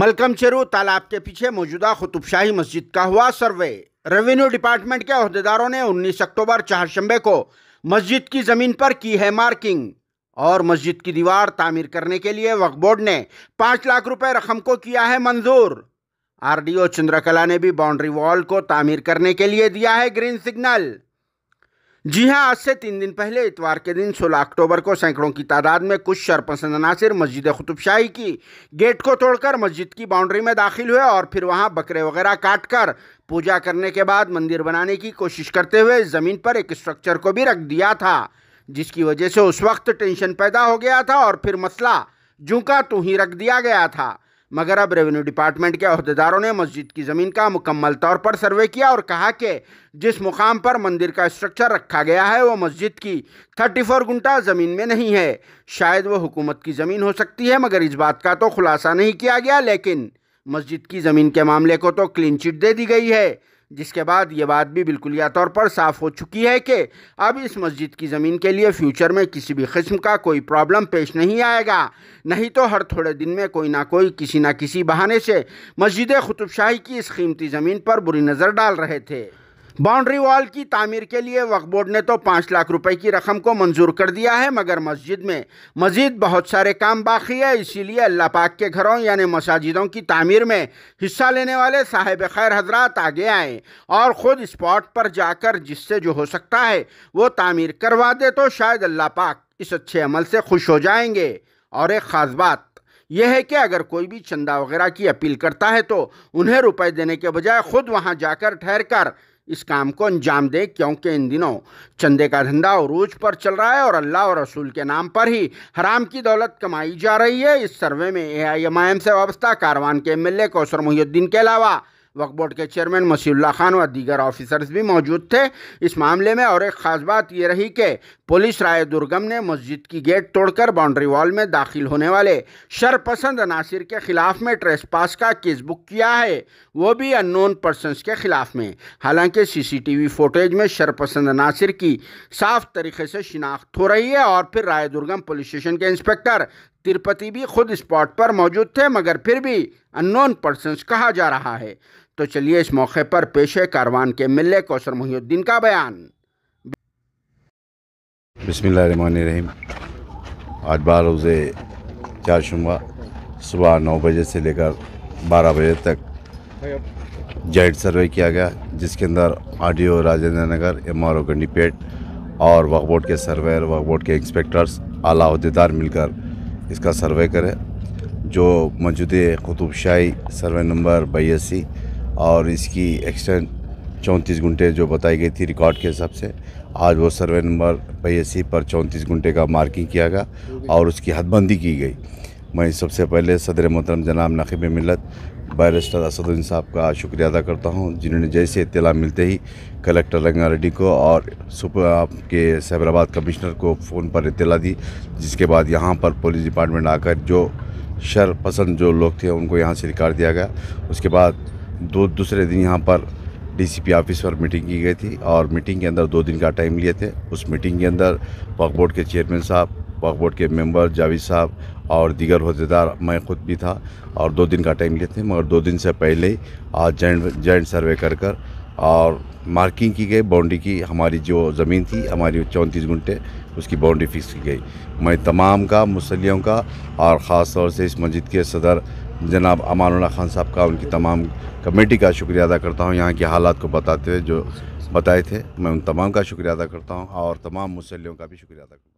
Malcolm चेरू तालाब के पीछे मौजूदा कुतुबशाही मस्जिद का हुआ सर्वे रेवेन्यू डिपार्टमेंट के अहदेदारों ने 19 अक्टूबर चारशंबे को मस्जिद की ज़मीन पर की है मार्किंग और मस्जिद की दीवार तामीर करने के लिए वक्फ बोर्ड ने पांच लाख रुपए रकम को किया है मंजूर आरडीओ चंद्रकला ने भी बाउंड्री वॉल को तामीर करने के लिए दिया है ग्रीन सिग्नल जी हां आज से तीन दिन पहले इतवार के दिन 16 अक्टूबर को सैकड़ों की तादाद में कुछ शरपसंद नासिर मस्जिद कुतुबशाही की गेट को तोड़कर मस्जिद की बाउंड्री में दाखिल हुए और फिर वहां बकरे वगैरह काटकर पूजा करने के बाद मंदिर बनाने की कोशिश करते हुए ज़मीन पर एक स्ट्रक्चर को भी रख दिया था जिसकी वजह से उस वक्त टेंशन पैदा हो गया था और फिर मसला जूका तू ही रख दिया गया था मगर अब रेवेन्यू डिपार्टमेंट के अहदेदारों ने मस्जिद की ज़मीन का मुकम्मल तौर पर सर्वे किया और कहा कि जिस मुकाम पर मंदिर का स्ट्रक्चर रखा गया है वो मस्जिद की थर्टी फोर घंटा ज़मीन में नहीं है शायद वो हुकूमत की ज़मीन हो सकती है मगर इस बात का तो खुलासा नहीं किया गया लेकिन मस्जिद की ज़मीन के मामले को तो क्लीन चिट दे दी गई है जिसके बाद ये बात भी बिल्कुल या तौर पर साफ़ हो चुकी है कि अब इस मस्जिद की ज़मीन के लिए फ्यूचर में किसी भी किस्म का कोई प्रॉब्लम पेश नहीं आएगा नहीं तो हर थोड़े दिन में कोई ना कोई किसी ना किसी बहाने से मस्जिद खुतुबशाही की इस कीमती ज़मीन पर बुरी नज़र डाल रहे थे बाउंड्री वॉल की तामीर के लिए वक्फ बोर्ड ने तो पाँच लाख रुपए की रकम को मंजूर कर दिया है मगर मस्जिद में मजीद बहुत सारे काम बाकी है इसीलिए अल्लाह पाक के घरों यानी मसाजिदों की तामीर में हिस्सा लेने वाले साहिब खैर हजरात आगे आए और ख़ुद स्पॉट पर जाकर जिससे जो हो सकता है वो तामीर करवा दे तो शायद अल्लाह पाक इस अच्छे अमल से खुश हो जाएंगे और एक ख़ास बात यह है कि अगर कोई भी चंदा वगैरह की अपील करता है तो उन्हें रुपए देने के बजाय ख़ुद वहाँ जाकर ठहर कर इस काम को अंजाम दें क्योंकि इन दिनों चंदे का धंधा उरूज पर चल रहा है और अल्लाह और रसूल के नाम पर ही हराम की दौलत कमाई जा रही है इस सर्वे में ए आई एम आई एम से वाबस्ता कारवान के M L A Kausar Mohiuddin के अलावा वक्फ बोर्ड के चेयरमैन मसीुल्ला खान व दीगर ऑफिसर्स भी मौजूद थे इस मामले में और एक ख़ास बात ये रही कि पुलिस राय दुर्गम ने मस्जिद की गेट तोड़कर बाउंड्री वॉल में दाखिल होने वाले शरपसंद अनासिर के ख़िलाफ़ में ट्रेस पास का केस बुक किया है वो भी अननोन पर्सनस के ख़िलाफ़ में हालांकि सीसीटीवी फुटेज में शरपसंद अनासिर की साफ तरीके से शिनाख्त हो रही है और फिर राय दुर्गम पुलिस स्टेशन के इंस्पेक्टर तिरुपति भी खुद स्पॉट पर मौजूद थे मगर फिर भी अननोन पर्सनस कहा जा रहा है तो चलिए इस मौके पर पेशे कारवान के मिले कौशर मोहुद्दीन का बयान बसमीम आज बारह रोज़े चार शुमा सुबह नौ बजे से लेकर बारह बजे तक जेड सर्वे किया गया जिसके अंदर R D O Rajendranagar M R O Gandipet और वक्फ बोर्ड के सर्वेयर वक्फ बोर्ड के इंस्पेक्टर्स आला अहदेदार मिलकर इसका सर्वे करें जो मौजूद खुतुबशाही सर्वे नंबर बयासी और इसकी एक्सटेंट चौंतीस घंटे जो बताई गई थी रिकॉर्ड के हिसाब से आज वो सर्वे नंबर पी पर चौंतीस घंटे का मार्किंग किया गया और उसकी हदबंदी की गई मैं सबसे पहले सदर मोहतरम जनाब नकीब मिलत बैरिस्टर असदुद्दीन साहब का शुक्रिया अदा करता हूं जिन्होंने जैसे इतला मिलते ही कलेक्टर रंगा रेड्डी को और सुपर आपके सैबराबाद कमिश्नर को फ़ोन पर इतला दी जिसके बाद यहां पर पुलिस डिपार्टमेंट आकर जो शर पसंद जो लोग थे उनको यहाँ से रिकार्ड दिया गया उसके बाद दो दूसरे दिन यहाँ पर डीसीपी ऑफिस पर मीटिंग की गई थी और मीटिंग के अंदर दो दिन का टाइम लिए थे उस मीटिंग के अंदर वक्फ बोर्ड के चेयरमैन साहब वक्फ बोर्ड के मेंबर जावेद साहब और दीगर अहदेदार मैं खुद भी था और दो दिन का टाइम लिए थे मगर दो दिन से पहले ही आज जॉइंट जॉइंट सर्वे कर कर और मार्किंग की गई बाउंड्री की हमारी जो ज़मीन थी हमारी चौंतीस घंटे उसकी बाउंड्री फिक्स की गई मैं तमाम का मुसलियों का और ख़ास तौर से इस मस्जिद के सदर जनाब अमानुल्ला खान साहब का उनकी तमाम कमेटी का शुक्रिया अदा करता हूँ यहाँ के हालात को बताते हुए जो बताए थे मैं उन तमाम का शुक्रिया अदा करता हूँ और तमाम मुसलियों का भी शुक्रिया अदा करता हूँ